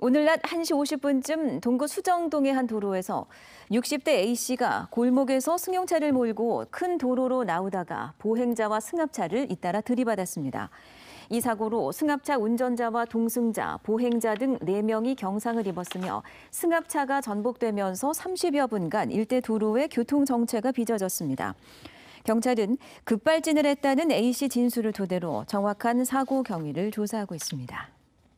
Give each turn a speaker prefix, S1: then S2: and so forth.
S1: 오늘 낮 1시 50분쯤 동구 수정동의 한 도로에서 60대 A씨가 골목에서 승용차를 몰고 큰 도로로 나오다가 보행자와 승합차를 잇따라 들이받았습니다. 이 사고로 승합차 운전자와 동승자, 보행자 등 4명이 경상을 입었으며 승합차가 전복되면서 30여 분간 일대 도로의 교통정체가 빚어졌습니다. 경찰은 급발진을 했다는 A씨 진술을 토대로 정확한 사고 경위를 조사하고 있습니다.